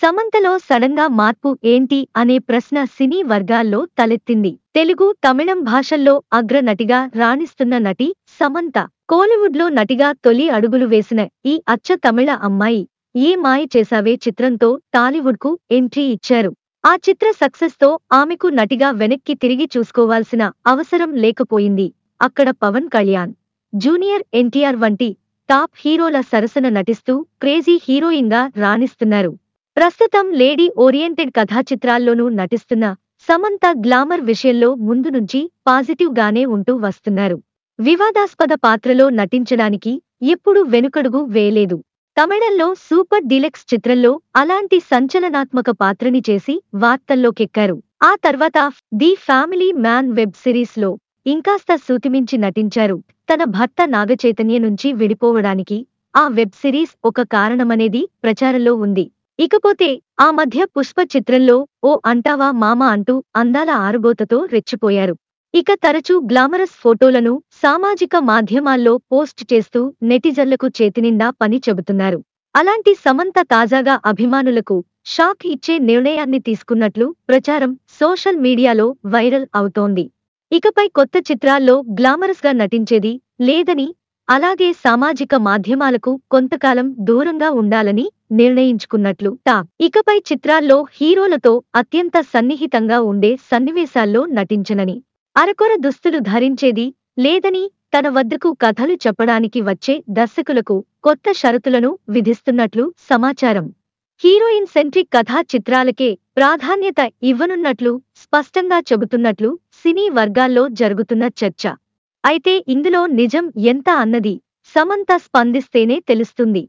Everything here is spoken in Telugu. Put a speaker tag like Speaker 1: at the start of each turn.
Speaker 1: సమంతలో సడంగా మార్పు ఏంటి అనే ప్రశ్న సినీ వర్గాల్లో తలెత్తింది తెలుగు తమిళం భాషల్లో అగ్రనటిగా రాణిస్తున్న నటి సమంత కోలీవుడ్లో నటిగా తొలి అడుగులు వేసిన ఈ అచ్చ తమిళ అమ్మాయి ఏ మాయ చేశావే చిత్రంతో టాలీవుడ్కు ఎంట్రీ ఇచ్చారు ఆ చిత్ర సక్సెస్తో ఆమెకు నటిగా వెనక్కి తిరిగి చూసుకోవాల్సిన అవసరం లేకపోయింది అక్కడ పవన్ కళ్యాణ్ జూనియర్ ఎన్టీఆర్ వంటి టాప్ హీరోల సరసన నటిస్తూ క్రేజీ హీరోయిన్గా రాణిస్తున్నారు ప్రస్తుతం లేడీ ఓరియెంటెడ్ కథా చిత్రాల్లోనూ నటిస్తున్న సమంత గ్లామర్ విషయంలో ముందు నుంచి పాజిటివ్ గానే ఉంటూ వస్తున్నారు వివాదాస్పద పాత్రలో నటించడానికి ఎప్పుడూ వెనుకడుగు వేయలేదు తమిళంలో సూపర్ డీలక్స్ చిత్రంలో అలాంటి సంచలనాత్మక పాత్రని చేసి వార్తల్లోకెక్కారు ఆ తర్వాత ది ఫ్యామిలీ మ్యాన్ వెబ్ సిరీస్లో ఇంకాస్త సూతిమించి నటించారు తన భర్త నాగచైతన్య నుంచి విడిపోవడానికి ఆ వెబ్ సిరీస్ ఒక కారణమనేది ప్రచారంలో ఉంది ఇకపోతే ఆ మధ్య పుష్ప చిత్రంలో ఓ అంటావా మామ అంటూ అందాల ఆరుబోతతో రెచ్చిపోయారు ఇక తరచూ గ్లామరస్ ఫోటోలను సామాజిక మాధ్యమాల్లో పోస్ట్ చేస్తూ నెటిజన్లకు చేతినిండా పని చెబుతున్నారు అలాంటి సమంత తాజాగా అభిమానులకు షాక్ ఇచ్చే నిర్ణయాన్ని తీసుకున్నట్లు ప్రచారం సోషల్ మీడియాలో వైరల్ అవుతోంది ఇకపై కొత్త చిత్రాల్లో గ్లామరస్గా నటించేది లేదని అలాగే సామాజిక మాధ్యమాలకు కొంతకాలం దూరంగా ఉండాలని నిర్ణయించుకున్నట్లు తా ఇకపై చిత్రాల్లో హీరోలతో అత్యంత సన్నిహితంగా ఉండే సన్నివేశాల్లో నటించనని అరకొర దుస్తులు ధరించేది లేదని తన వద్దకు కథలు చెప్పడానికి వచ్చే దర్శకులకు కొత్త షరతులను విధిస్తున్నట్లు సమాచారం హీరోయిన్ సెంట్రిక్ కథా చిత్రాలకే ప్రాధాన్యత ఇవ్వనున్నట్లు స్పష్టంగా చెబుతున్నట్లు సినీ వర్గాల్లో జరుగుతున్న చర్చ అయితే ఇందులో నిజం ఎంత అన్నది సమంత స్పందిస్తేనే తెలుస్తుంది